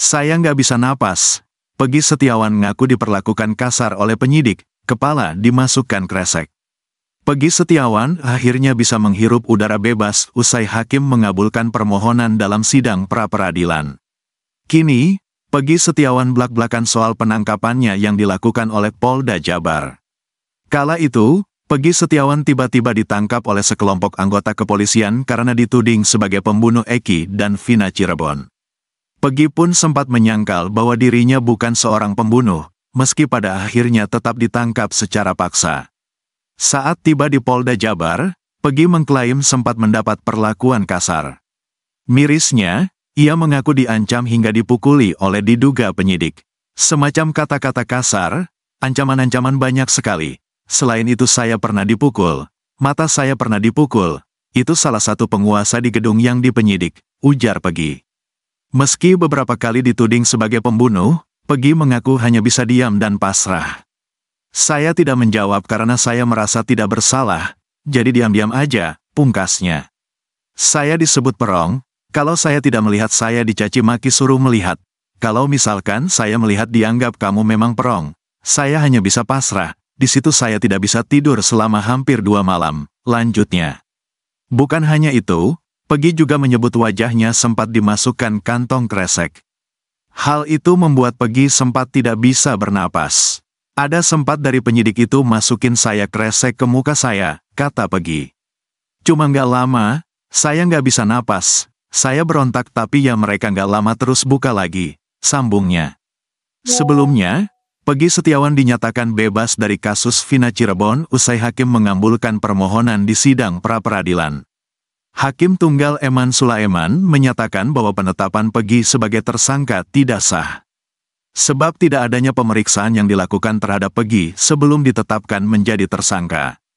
Saya nggak bisa napas. Pegi Setiawan ngaku diperlakukan kasar oleh penyidik, kepala dimasukkan kresek. Pegi Setiawan akhirnya bisa menghirup udara bebas usai hakim mengabulkan permohonan dalam sidang pra-peradilan. Kini, Pegi Setiawan belak-belakan soal penangkapannya yang dilakukan oleh Polda Jabar. Kala itu, Pegi Setiawan tiba-tiba ditangkap oleh sekelompok anggota kepolisian karena dituding sebagai pembunuh Eki dan Vina Cirebon. Pegi pun sempat menyangkal bahwa dirinya bukan seorang pembunuh, meski pada akhirnya tetap ditangkap secara paksa. Saat tiba di Polda Jabar, Pegi mengklaim sempat mendapat perlakuan kasar. Mirisnya, ia mengaku diancam hingga dipukuli oleh diduga penyidik. Semacam kata-kata kasar, ancaman-ancaman banyak sekali. Selain itu saya pernah dipukul, mata saya pernah dipukul. Itu salah satu penguasa di gedung yang dipenyidik, ujar Pegi. Meski beberapa kali dituding sebagai pembunuh, Pegi mengaku hanya bisa diam dan pasrah. Saya tidak menjawab karena saya merasa tidak bersalah, jadi diam-diam aja, pungkasnya. Saya disebut perong, kalau saya tidak melihat saya dicaci maki suruh melihat. Kalau misalkan saya melihat dianggap kamu memang perong, saya hanya bisa pasrah, di situ saya tidak bisa tidur selama hampir dua malam, lanjutnya. Bukan hanya itu, Pegi juga menyebut wajahnya sempat dimasukkan kantong kresek. Hal itu membuat Pegi sempat tidak bisa bernapas. Ada sempat dari penyidik itu masukin saya kresek ke muka saya, kata Pegi. Cuma nggak lama, saya nggak bisa napas. Saya berontak tapi ya mereka nggak lama terus buka lagi, sambungnya. Sebelumnya, Pegi Setiawan dinyatakan bebas dari kasus Vina Cirebon usai hakim mengambulkan permohonan di sidang pra-peradilan. Hakim Tunggal Eman Sulaiman menyatakan bahwa penetapan Pegi sebagai tersangka tidak sah. Sebab tidak adanya pemeriksaan yang dilakukan terhadap Pegi sebelum ditetapkan menjadi tersangka.